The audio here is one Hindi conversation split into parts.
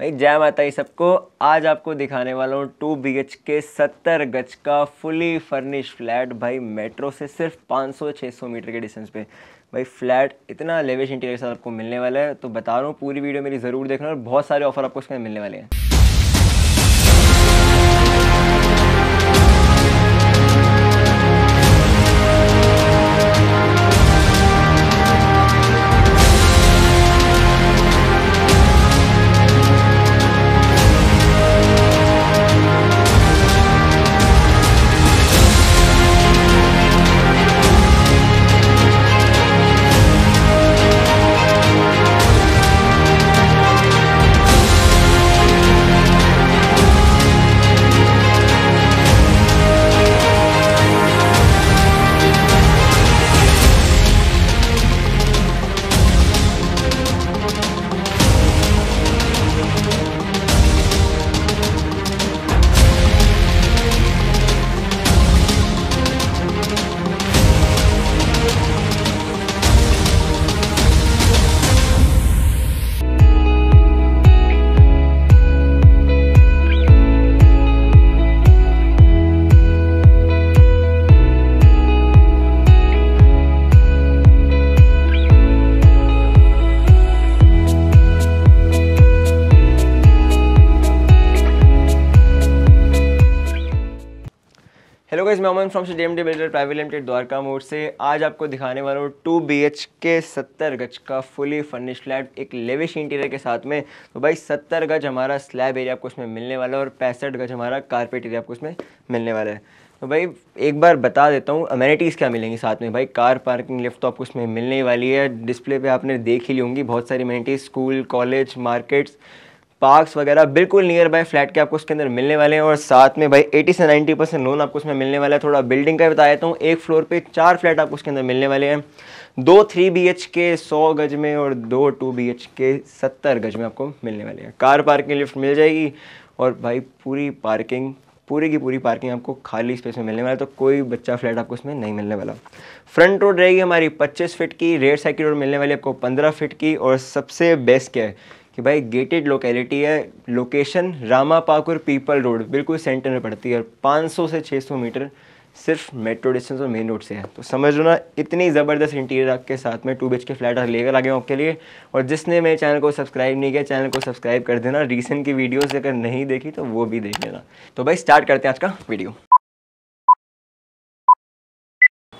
भाई जय माता ही सबको आज आपको दिखाने वाला हूँ टू बी एच के सत्तर गज का फुली फर्निश फ्लैट भाई मेट्रो से सिर्फ 500-600 मीटर के डिस्टेंस पे भाई फ्लैट इतना लेवेश इंटीरियर के साथ आपको मिलने वाला है तो बता रहा हूँ पूरी वीडियो मेरी ज़रूर देखना और बहुत सारे ऑफर आपको इसमें मिलने वाले हैं हेलो गाइज मैं Aman from Shri D builder private limited Dwarka Mor से आज आपको दिखाने वाला हूँ टू बी एच के सत्तर गज का फुली फर्निश फ्लैट एक लेविश इंटीरियर के साथ में तो भाई सत्तर गज हमारा स्लैब एरिया आपको उसमें मिलने वाला है और पैंसठ गज हमारा कारपेट एरिया आपको उसमें मिलने वाला है तो भाई एक बार बता देता हूँ अमेनिटीज़ क्या मिलेंगी साथ में भाई कार पार्किंग लिफ्ट तो आपको उसमें मिलने वाली है डिस्प्ले पर आपने देख ही ली होंगी बहुत सारी amenities school college markets parks वगैरह बिल्कुल नियर बाय फ्लैट के आपको उसके अंदर मिलने वाले हैं और साथ में भाई 80 से 90 परसेंट लोन आपको उसमें मिलने वाला है थोड़ा बिल्डिंग का बताया देता हूँ एक फ्लोर पे चार फ्लैट आपको उसके अंदर मिलने वाले हैं दो थ्री बी एच के सौ गज में और दो टू बी एच के सत्तर गज में आपको मिलने वाले हैं कार पार्किंग लिफ्ट मिल जाएगी और भाई पूरी पार्किंग पूरी की पूरी पार्किंग आपको खाली स्पेस में मिलने वाला है तो कोई बच्चा फ्लैट आपको उसमें नहीं मिलने वाला फ्रंट रोड रहेगी हमारी 25 फीट की रेड साइकिल रोड मिलने वाली आपको 15 फीट की और सबसे बेस्ट क्या है कि भाई गेटेड लोकेलिटी है लोकेशन रामा पाकुर पीपल रोड बिल्कुल सेंटर में पड़ती है और 500 से 600 मीटर सिर्फ मेट्रो डिस्टेंस और मेन रोड से है तो समझ लो ना इतनी ज़बरदस्त इंटीरियर आपके साथ में टू बी के फ्लैट लेकर आ गया आपके लिए और जिसने मेरे चैनल को सब्सक्राइब नहीं किया चैनल को सब्सक्राइब कर देना रिसेंट की वीडियोज़ अगर नहीं देखी तो वो भी देख लेना तो भाई स्टार्ट करते हैं आज का वीडियो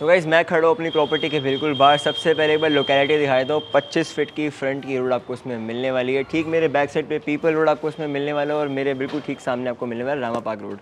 तो गाइज़ मैं खड़ा हूँ अपनी प्रॉपर्टी के बिल्कुल बाहर सबसे पहले एक बार लोकेलिटी दिखाई दो 25 फीट की फ्रंट की रोड आपको उसमें मिलने वाली है ठीक मेरे बैक साइड पे पीपल रोड आपको उसमें मिलने वाला है और मेरे बिल्कुल ठीक सामने आपको मिलने वाला रामा पार्क रोड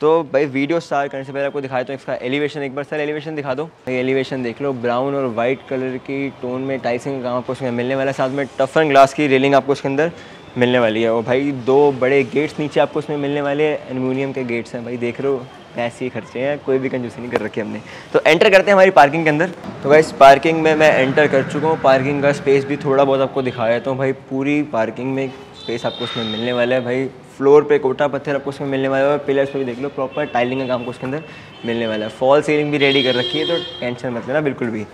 तो भाई वीडियो स्टार्ट करने से पहले आपको दिखाई दो तो इसका एलिवेशन एक बार सर एलिवेशन दिखा दो भाई एलिवेशन देख लो ब्राउन और वाइट कलर की टोन में टाइसिंग काम आपको उसमें मिलने वाला है साथ में टफन ग्लास की रेलिंग आपको उसके अंदर मिलने वाली है और भाई दो बड़े गेट्स नीचे आपको उसमें मिलने वाले एलमिनियम के गेट्स हैं भाई देख रहे हो पैसे ही खर्चे हैं कोई भी कंजूसी नहीं कर रखी हमने तो एंटर करते हैं हमारी पार्किंग के अंदर तो भाई पार्किंग में मैं एंटर कर चुका हूँ पार्किंग का स्पेस भी थोड़ा बहुत आपको दिखा देता तो हूँ भाई पूरी पार्किंग में स्पेस आपको उसमें मिलने वाला है भाई फ्लोर पे कोटा पत्थर आपको उसमें मिलने वाला है पिलर्स पे भी देख लो प्रॉपर टाइलिंग का काम को उसके अंदर मिलने वाला है फॉल सीलिंग भी रेडी कर रखी है तो टेंशन मत लेना बिल्कुल भी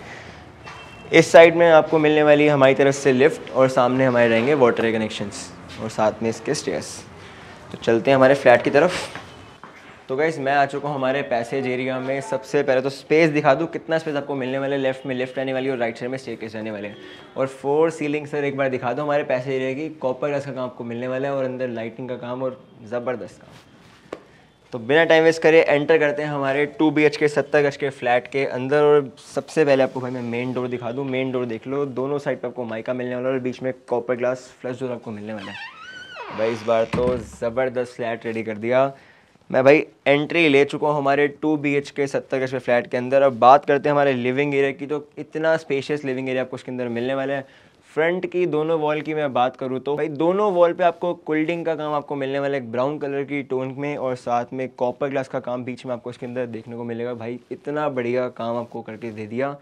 इस साइड में आपको मिलने वाली हमारी तरफ से लिफ्ट और सामने हमारे रहेंगे वाटर कनेक्शंस और साथ में इसके स्टेयर्स तो चलते हैं हमारे फ्लैट की तरफ तो गाइस मैं आ चुका हूँ हमारे पैसेज एरिया में सबसे पहले तो स्पेस दिखा दूँ कितना स्पेस आपको मिलने वाले लेफ्ट में लेफ्ट आने वाली और राइट साइड में स्टेयर रहने वाले और फोर सीलिंग सर एक बार दिखा दो हमारे पैसे एरिया की कॉपर ग्लास का काम आपको मिलने वाला है और अंदर लाइटिंग का काम और ज़बरदस्त काम तो बिना टाइम वेस्ट करे एंटर करते हैं हमारे टू बी एच के सत्तर गज के फ्लैट के अंदर और सबसे पहले आपको भाई मैं मेन डोर दिखा दूँ मेन डोर देख लो दोनों साइड पर आपको माइका मिलने वाला है और बीच में कॉपर ग्लास फ्लश डोर आपको मिलने वाला है भाई इस बार तो ज़बरदस्त फ्लैट रेडी कर दिया मैं भाई एंट्री ले चुका हूँ हमारे टू बी एच के सत्तर गज के फ्लैट के अंदर अब बात करते हैं हमारे लिविंग एरिया की तो इतना स्पेशियस लिविंग एरिया आपको उसके अंदर मिलने वाला है फ्रंट की दोनों वॉल की मैं बात करूँ तो भाई दोनों वॉल पे आपको कोल्डिंग का काम आपको मिलने वाला है ब्राउन कलर की टोन में और साथ में कॉपर ग्लास का काम बीच में आपको उसके अंदर देखने को मिलेगा भाई इतना बढ़िया काम आपको करके दे दिया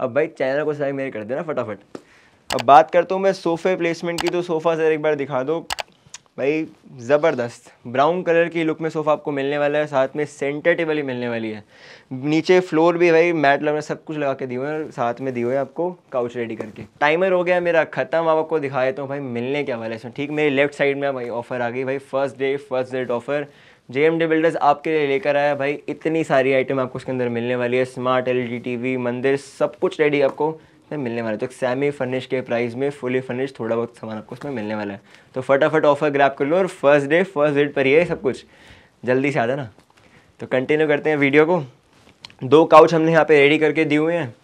अब भाई चैनल को सब्सक्राइब मेरे कर देना फटाफट अब बात करता हूँ मैं सोफ़े प्लेसमेंट की तो सोफ़ा सर एक बार दिखा दो भाई ज़बरदस्त ब्राउन कलर की लुक में सोफ़ा आपको मिलने वाला है साथ में सेंटर टेबल ही मिलने वाली है नीचे फ्लोर भी भाई मैट लवर सब कुछ लगा के दिए हुए हैं साथ में दिए हुए आपको काउच रेडी करके टाइमर हो गया मेरा ख़त्म अब आपको दिखा देता हूँ भाई मिलने क्या वाला है इसमें ठीक मेरी लेफ्ट साइड में भाई ऑफ़र आ गई भाई first day first date offer J M D builders आपके लिए लेकर आया भाई इतनी सारी आइटम आपको उसके अंदर मिलने वाली है smart L E D T मंदिर सब कुछ रेडी आपको तो में मिलने वाला है तो सेमी फर्निश के प्राइस में फुली फर्निश थोड़ा बहुत सामान आपको उसमें मिलने वाला है तो फटाफट ऑफर ग्रैप कर लो और फर्स्ट डे फर्स्ट डेट पर ही है सब कुछ जल्दी से आ जाना तो कंटिन्यू करते हैं वीडियो को दो काउच हमने यहाँ पे रेडी करके दिए हुए हैं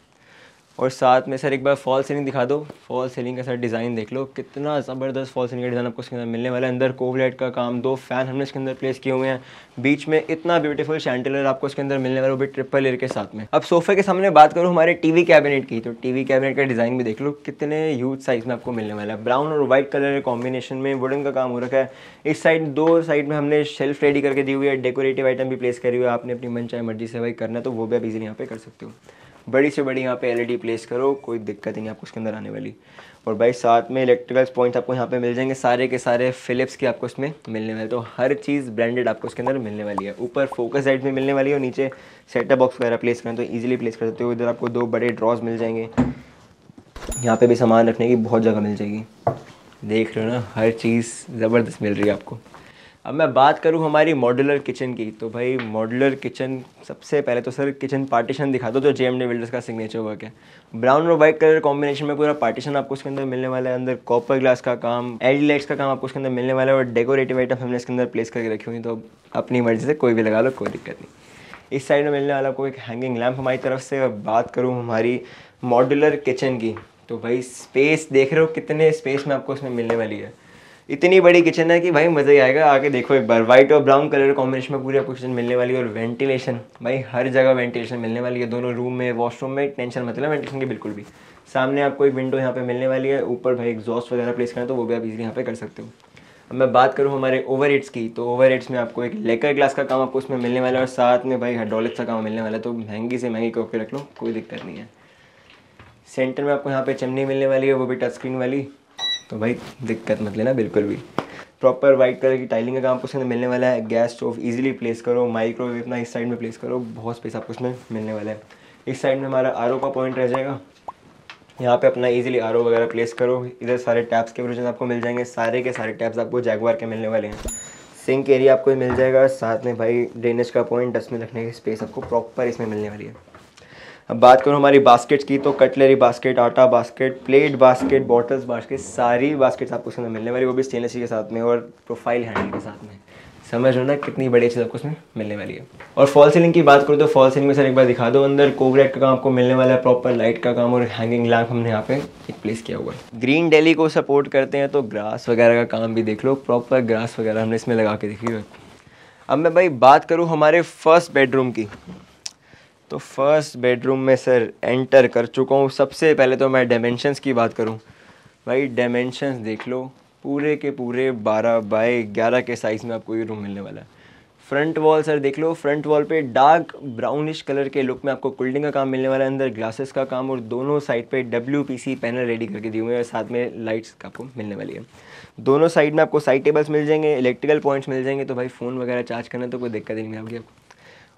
और साथ में सर एक बार फॉल सीलिंग दिखा दो फॉल सीलिंग का सर डिज़ाइन देख लो कितना ज़बरदस्त फॉल सीलिंग का डिज़ाइन आपको इसके अंदर मिलने वाला है अंदर कोवलेट का काम दो फैन हमने इसके अंदर प्लेस किए हुए हैं बीच में इतना ब्यूटीफुल शैंटेलर आपको इसके अंदर मिलने वाला वो भी ट्रिपल लेयर के साथ में अब सोफे के सामने बात करूँ हमारे टी कैबिनेट की तो टी कैबिनेट का डिज़ाइन भी देख लो कितने यूज साइज़ में आपको मिलने वाला है ब्राउन और व्हाइट कलर के कॉम्बिनेशन में वुडन का काम हो रखा है इस साइड दो साइड में हमने शेल्फ रेडी करके दी हुई है डेकोरेटिव आइटम भी प्लेस करी हुई है आपने अपनी मन चाहे मर्जी से भाई करना तो वो भी आप इजिली यहाँ पर कर सकते हो बड़ी से बड़ी यहाँ पे एलईडी प्लेस e करो कोई दिक्कत नहीं आपको उसके अंदर आने वाली और भाई साथ में इलेक्ट्रिकल्स पॉइंट्स आपको यहाँ पे मिल जाएंगे सारे के सारे फ़िलिप्स के आपको इसमें मिलने वाले तो हर चीज़ ब्रांडेड आपको इसके अंदर मिलने वाली है ऊपर फोकस साइड में मिलने वाली है और नीचे सेटअप बॉक्स वगैरह प्लेस करें तो ईजिली प्लेस कर सकते हो इधर आपको दो बड़े ड्रॉज मिल जाएंगे यहाँ पर भी सामान रखने की बहुत जगह मिल जाएगी देख रहे हो ना हर चीज़ ज़बरदस्त मिल रही है आपको अब मैं बात करूँ हमारी मॉडुलर किचन की तो भाई मॉडुलर किचन सबसे पहले तो सर किचन पार्टीशन दिखा दो जो जे एम डी बिल्डर्स का सिग्नेचर वर्क है ब्राउन और व्हाइट कलर कॉम्बिनेशन में पूरा पार्टीशन आपको उसके अंदर मिलने वाला है अंदर कॉपर ग्लास का काम एल लाइट्स का काम आपको उसके अंदर मिलने वाला है और डेकोरेटिव आइटम हमने इसके अंदर प्लेस करके रखी हुई तो अपनी मर्जी से कोई भी लगा लो कोई दिक्कत नहीं इस साइड में मिलने वाला आपको एक हैंगिंग लैम्प हमारी तरफ से और बात करूँ हमारी मॉडुलर किचन की तो भाई स्पेस देख रहे हो कितने स्पेस में आपको उसमें मिलने वाली है इतनी बड़ी किचन है कि भाई मज़ा ही आएगा आके देखो एक बार व्हाइट और ब्राउन कलर कॉम्बिनेशन में आपको किचन मिलने वाली और वेंटिलेशन भाई हर जगह वेंटिलेशन मिलने वाली है दोनों रूम में वॉशरूम में टेंशन मतलब वेंटिलेशन की बिल्कुल भी सामने आपको एक विंडो यहाँ पे मिलने वाली है ऊपर भाई एग्जॉस्ट वगैरह प्लेस करें तो वो भी आप इजीली यहाँ पे कर सकते हो अब मैं बात करूँ हमारे ओवर की तो ओवर में आपको एक लेकर ग्लास का काम आपको उसमें मिलने वाला है और साथ में भाई हाइड्रोलिक्स का काम मिलने वाला है तो महंगी से महंगी करके रख लो कोई दिक्कत नहीं है सेंटर में आपको यहाँ पे चमनी मिलने वाली है वो भी टच स्क्रीन वाली तो भाई दिक्कत मत लेना बिल्कुल भी प्रॉपर वाइट कलर की टाइलिंग का काम आपको उसमें मिलने वाला है गैस स्टोव इजीली प्लेस करो माइक्रोवेव अपना इस साइड में प्लेस करो बहुत स्पेस आपको उसमें मिलने वाला है इस साइड में हमारा आर का पॉइंट रह जाएगा यहाँ पे अपना इजीली आर वगैरह प्लेस करो इधर सारे टैप्स के ओरिजिनल आपको मिल जाएंगे सारे के सारे टैप्स आपको जैगवार के मिलने वाले हैं सिंक एरिया आपको मिल जाएगा साथ में भाई ड्रेनेज का पॉइंट डस्टबिन रखने की स्पेस आपको प्रॉपर इसमें मिलने वाली है अब बात करूँ हमारी बास्केट्स की तो कटलरी बास्केट आटा basket plate basket bottles basket सारी बास्केट्स आपको उसमें मिलने वाली वो भी स्टेनलेस स्टील के साथ में और प्रोफाइल हैंडल के साथ में समझ रहे ना कितनी बड़ी चीज़ आपको उसमें मिलने वाली है और फॉल सीलिंग की बात करूँ तो फॉल सीलिंग में सर एक बार दिखा दो अंदर कोवरेट का काम आपको मिलने वाला है प्रॉपर लाइट का काम और हैंगिंग लैंप हमने यहाँ पे एक प्लेस किया हुआ है ग्रीन डेली को सपोर्ट करते हैं तो ग्रास वगैरह का काम भी देख लो प्रॉपर ग्रास वगैरह हमने इसमें लगा के देखी हुई अब मैं भाई बात करूँ हमारे फर्स्ट बेडरूम की तो फर्स्ट बेडरूम में सर एंटर कर चुका हूँ सबसे पहले तो मैं डायमेंशंस की बात करूँ भाई डायमेंशंस देख लो पूरे के पूरे बारह बाई ग्यारह के साइज़ में आपको ये रूम मिलने वाला है फ्रंट वॉल सर देख लो फ्रंट वॉल पे डार्क ब्राउनिश कलर के लुक में आपको कुल्डिंग का काम मिलने वाला है अंदर ग्लासेस का काम और दोनों साइड पे डब्ल्यू पैनल रेडी करके दिए हुए हैं और साथ में लाइट्स का आपको मिलने वाली है दोनों साइड में आपको साइड टेबल्स मिल जाएंगे इलेक्ट्रिकल पॉइंट्स मिल जाएंगे तो भाई फ़ोन वगैरह चार्ज करना तो कोई दिक्कत नहीं आपकी आपको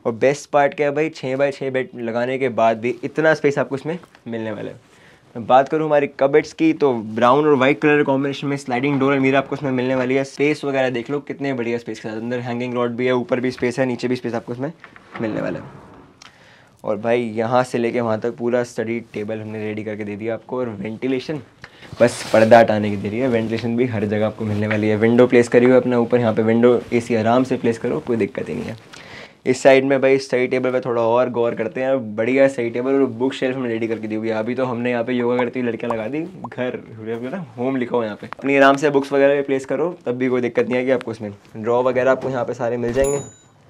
और बेस्ट पार्ट क्या है भाई छः बाई छः बेड लगाने के बाद भी इतना स्पेस आपको इसमें मिलने वाला है बात करूँ हमारी कबेट्स की तो ब्राउन और वाइट कलर कॉम्बिनेशन में स्लाइडिंग डोर मीरा आपको इसमें मिलने वाली है स्पेस वगैरह देख लो कितने बढ़िया स्पेस के साथ अंदर हैंगिंग रॉड भी है ऊपर भी स्पेस है नीचे भी स्पेस आपको इसमें मिलने वाला है और भाई यहाँ से लेके वहाँ तक पूरा स्टडी टेबल हमने रेडी करके दे दिया आपको और वेंटिलेशन बस पर्दा हटाने की दे रही है वेंटिलेशन भी हर जगह आपको मिलने वाली है विंडो प्लेस करी हुई अपना ऊपर यहाँ पे विंडो एसी आराम से प्लेस करो कोई दिक्कत ही नहीं है इस साइड में भाई सही टेबल पे थोड़ा और गौर करते हैं बढ़िया सही टेबल और बुक शेल्फ हमने रेडी करके दी हुई है अभी तो हमने यहाँ पे योगा करती हुई लड़कियाँ लगा दी घर ना होम लिखा हुआ यहाँ पे अपनी आराम से बुक्स वगैरह प्लेस करो तब भी कोई दिक्कत नहीं आएगी आपको उसमें ड्रॉ वगैरह आपको यहाँ पे सारे मिल जाएंगे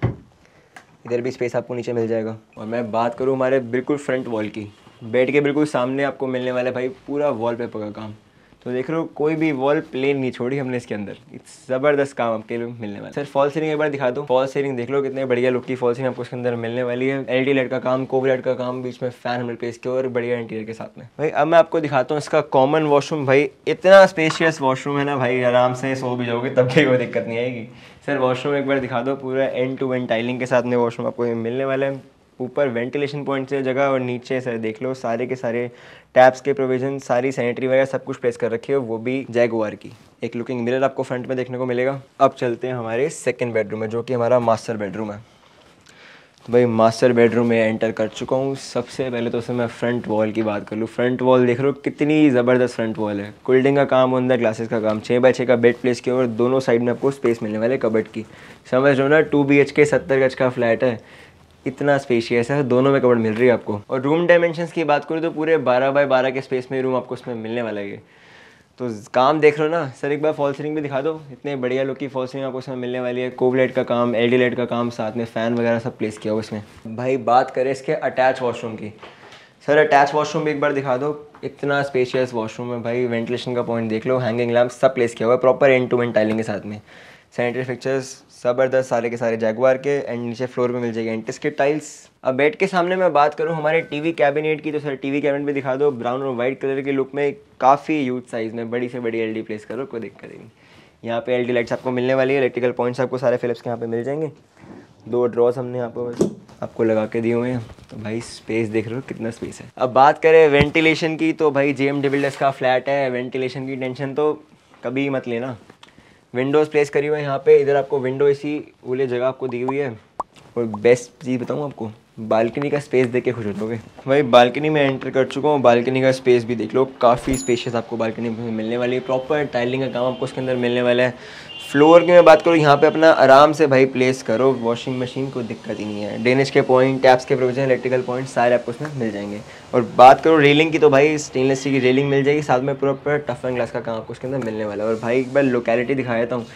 इधर भी स्पेस आपको नीचे मिल जाएगा और मैं बात करूँ हमारे बिल्कुल फ्रंट वॉल की बेड के बिल्कुल सामने आपको मिलने वाला है भाई पूरा वॉल का काम तो देख रहे हो कोई भी वॉल प्लेन नहीं छोड़ी हमने इसके अंदर ज़बरदस्त काम आपके लिए मिलने वाला है सर फॉल सीलिंग एक बार दिखा दो फॉल सीलिंग देख लो कितने बढ़िया लुक की फॉल सीलिंग आपको इसके अंदर मिलने वाली है एल डी लाइट का काम कोवी लाइट का काम बीच में फैन हमने प्लेस किया और बढ़िया इंटीरियर के साथ में भाई अब मैं आपको दिखाता हूँ इसका कॉमन वॉशरूम भाई इतना स्पेशियस वॉशरूम है ना भाई आराम से सो भी जाओगे तब भी कोई दिक्कत नहीं आएगी सर वॉशरूम एक बार दिखा दो पूरा एंड टू एंड टाइलिंग के साथ में वॉशरूम आपको मिलने वाला है ऊपर वेंटिलेशन पॉइंट से जगह और नीचे सर देख लो सारे के सारे टैप्स के प्रोविजन सारी सैनिटरी वगैरह सब कुछ प्लेस कर रखी है वो भी जैगोवार की एक लुकिंग मिरर आपको फ्रंट में देखने को मिलेगा अब चलते हैं हमारे सेकेंड बेडरूम में जो कि हमारा मास्टर बेडरूम है तो भाई मास्टर बेडरूम में एंटर कर चुका हूँ सबसे पहले तो उसमें मैं फ्रंट वॉल की बात कर लूँ फ्रंट वॉल देख रहे हो कितनी ज़बरदस्त फ्रंट वॉल है कुल्डिंग का काम अंदर ग्लासेस का काम छः बाय छः का बेड प्लेस किया और दोनों साइड में आपको स्पेस मिलने वाले कबड की समझ लो ना टू बी एच के सत्तर गज का फ्लैट है इतना स्पेशियस है दोनों में कबर्ड मिल रही है आपको और रूम डायमेंशन की बात करूँ तो पूरे बारह बाई बारह के स्पेस में रूम आपको उसमें मिलने वाला है तो काम देख लो ना सर एक बार फॉल सीलिंग भी दिखा दो इतने बढ़िया लुक की फॉल सीलिंग आपको इसमें मिलने वाली है कोव लाइट का काम एल डी लाइट का काम साथ में फ़ैन वगैरह सब प्लेस किया हुआ इसमें भाई बात करें इसके अटैच वॉशरूम की सर अटैच वॉशरूम भी एक बार दिखा दो इतना स्पेशियस वॉशरूम है भाई वेंटिलेशन का पॉइंट देख लो हैंगिंग लैम्प सब प्लेस किया हुआ है proper end to end tiling के साथ में सैनिटरी फिक्चर्स ज़बरदस्त सारे के सारे जैगवार के एंड नीचे फ्लोर में मिल जाएगी एंटिस टाइल्स अब बेड के सामने मैं बात करूँ हमारे टीवी कैबिनेट की तो सर टीवी कैबिनेट भी दिखा दो ब्राउन और वाइट कलर के लुक में काफ़ी यूज साइज़ में बड़ी से बड़ी डी प्लेस करो कोई दिक्कत नहीं यहाँ पे डी लाइट्स आपको मिलने वाली है इलेक्ट्रिकल पॉइंट्स आपको सारे फिलिप्स के यहाँ पे मिल जाएंगे दो ड्रॉस हमने यहाँ पर आपको लगा के दिए हुए हैं तो भाई स्पेस देख रहे हो कितना स्पेस है अब बात करें वेंटिलेशन की तो भाई जे एम का फ्लैट है वेंटिलेशन की टेंशन तो कभी मत लेना विंडोज़ प्लेस करी हुई है यहाँ पे इधर आपको विंडो इसी बोले जगह आपको दी हुई है और बेस्ट चीज़ बताऊँ आपको बालकनी का स्पेस देख के खुश हो जाओगे भाई बालकनी में एंटर कर चुका हूँ बालकनी का स्पेस भी देख लो काफ़ी स्पेशियस आपको बालकनी में मिलने वाली है प्रॉपर टाइलिंग का काम आपको उसके अंदर मिलने वाला है फ्लोर की मैं बात करूँ यहाँ पे अपना आराम से भाई प्लेस करो वॉशिंग मशीन कोई दिक्कत ही नहीं है ड्रेनेज के पॉइंट टैप्स के प्रोविजन इलेक्ट्रिकल पॉइंट सारे आपको उसमें मिल जाएंगे और बात करो रेलिंग की तो भाई स्टेनलेस की रेलिंग मिल जाएगी साथ में प्रॉपर टफन ग्लास का काम आपको उसके अंदर मिलने वाला है और भाई एक बार लोकेलिटी दिखा देता हूँ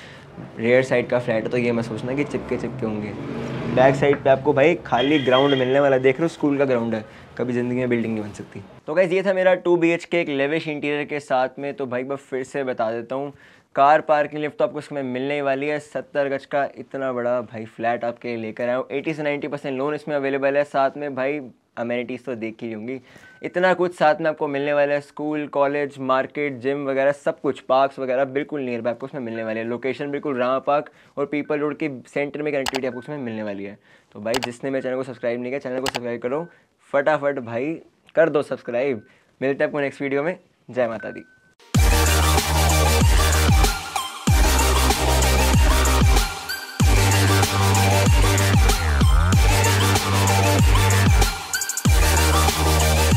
रेयर साइड का फ्लैट है तो ये मैं सोचना कि चिपके चिपके होंगे बैक साइड पे आपको भाई खाली ग्राउंड मिलने वाला देख रहे हो स्कूल का ग्राउंड है कभी ज़िंदगी में बिल्डिंग नहीं बन सकती तो गैस ये था मेरा टू बी एच के एक लेविश इंटीरियर के साथ में तो भाई मैं फिर से बता देता हूँ कार पार्किंग लिफ्ट तो आपको इसमें मिलने ही वाली है सत्तर गज का इतना बड़ा भाई फ्लैट आपके लेकर आया हूँ एटी से नाइन्टी परसेंट लोन इसमें अवेलेबल है साथ में भाई अमेनिटीज़ तो देख ही होंगी इतना कुछ साथ में आपको मिलने वाला है स्कूल कॉलेज मार्केट जिम वगैरह सब कुछ पार्क्स वगैरह बिल्कुल नियर बाय आपको उसमें मिलने वाले हैं लोकेशन बिल्कुल रामा पार्क और पीपल रोड के सेंटर में कनेक्टिविटी आपको उसमें मिलने वाली है तो भाई जिसने मेरे चैनल को सब्सक्राइब नहीं किया चैनल को सब्सक्राइब करो फटाफट भाई कर दो सब्सक्राइब मिलते हैं आपको नेक्स्ट वीडियो में जय माता दी